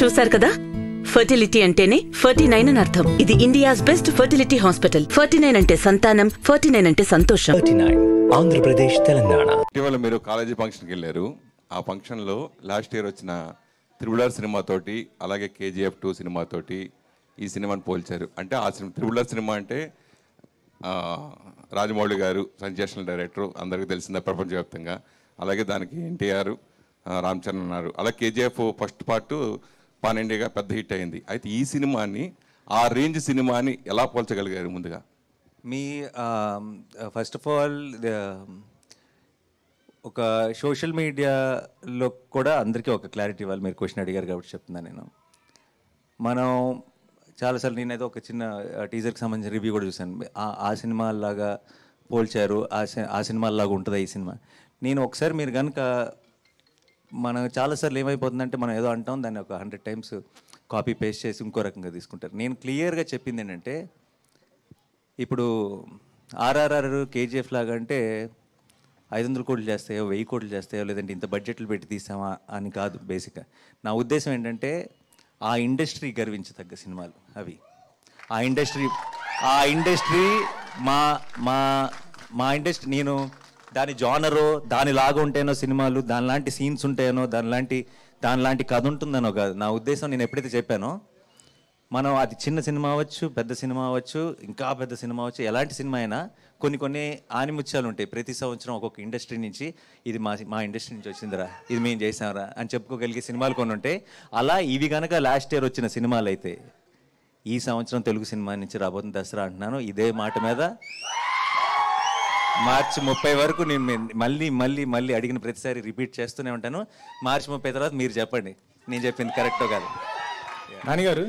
చూశారు కదా ఫర్టిలిటీ అంటేనే ఫర్టీ నైన్ అని అర్థం ఇది India's best fertility hospital forty nine అంటే సంతానం ఫర్టీ నైన్ అంటే సంతోషం ఆంధ్రప్రదేశ్ తెలంగాణ ఇటీవల మీరు కాలేజీ ఫంక్షన్కి వెళ్ళారు ఆ ఫంక్షన్లో లాస్ట్ ఇయర్ వచ్చిన త్రిబులర్ సినిమాతోటి అలాగే కేజీఎఫ్ టూ సినిమాతోటి ఈ సినిమాని పోల్చారు అంటే ఆ సినిమా త్రిబులర్ సినిమా అంటే రాజమౌళి గారు సంచేషన్ డైరెక్టర్ అందరికీ తెలిసిందే ప్రపంచవ్యాప్తంగా అలాగే దానికి ఎన్టీఆర్ రామ్ చరణ్ అన్నారు అలా కేజీఎఫ్ ఫస్ట్ పార్ట్ పాన్ ఇండియాగా పెద్ద హిట్ అయింది అయితే ఈ సినిమాని ఆ రేంజ్ సినిమాని ఎలా పోల్చగలిగారు ముందుగా మీ ఫస్ట్ ఆఫ్ ఆల్ ఒక సోషల్ మీడియాలో కూడా అందరికీ ఒక క్లారిటీ ఇవ్వాలి మీరు క్వశ్చన్ అడిగారు కాబట్టి చెప్తున్నాను నేను మనం చాలాసార్లు నేనైతే ఒక చిన్న టీజర్కి సంబంధించిన రివ్యూ కూడా చూశాను ఆ సినిమాలాగా పోల్చారు ఆ సినిమాల్లాగా ఉంటుంది ఈ సినిమా నేను ఒకసారి మీరు కనుక మనం చాలాసార్లు ఏమైపోతుందంటే మనం ఏదో అంటాం దాన్ని ఒక హండ్రెడ్ టైమ్స్ కాపీ పేస్ట్ చేసి ఇంకో రకంగా తీసుకుంటారు నేను క్లియర్గా చెప్పింది ఏంటంటే ఇప్పుడు ఆర్ఆర్ఆర్ కేజీఎఫ్ లాగా అంటే ఐదు వందల కోట్లు చేస్తాయో వెయ్యి కోట్లు చేస్తాయో లేదంటే ఇంత బడ్జెట్లు పెట్టి తీసామా అని కాదు బేసిక్గా నా ఉద్దేశం ఏంటంటే ఆ ఇండస్ట్రీ గర్వించదగ్గ సినిమాలు అవి ఆ ఇండస్ట్రీ ఆ ఇండస్ట్రీ మా మా మా ఇండస్ట్రీ నేను దాని దాని దానిలాగా ఉంటాయనో సినిమాలు దానిలాంటి సీన్స్ ఉంటాయనో దానిలాంటి దానిలాంటి కథ ఉంటుందనో కాదు నా ఉద్దేశం నేను ఎప్పుడైతే చెప్పానో మనం అది చిన్న సినిమా అవ్వచ్చు పెద్ద సినిమా అవ్వచ్చు ఇంకా పెద్ద సినిమా అవ్వచ్చు ఎలాంటి సినిమా అయినా కొన్ని కొన్ని ఆనిముత్యాలు ఉంటాయి ప్రతి సంవత్సరం ఒక్కొక్క ఇండస్ట్రీ నుంచి ఇది మా మా ఇండస్ట్రీ నుంచి వచ్చిందిరా ఇది మేము చేసాంరా అని చెప్పుకోగలిగే సినిమాలు కొన్ని ఉంటాయి అలా ఇవి కనుక లాస్ట్ ఇయర్ వచ్చిన సినిమాలు అయితే ఈ సంవత్సరం తెలుగు సినిమా నుంచి రాబోతున్న దసరా అంటున్నాను ఇదే మాట మీద మార్చి ముప్పై వరకు నేను మళ్ళీ మళ్ళీ మళ్ళీ అడిగిన ప్రతిసారి రిపీట్ చేస్తూనే ఉంటాను మార్చి ముప్పై తర్వాత మీరు చెప్పండి నేను చెప్పింది కరెక్టో కాదు నాన్నగారు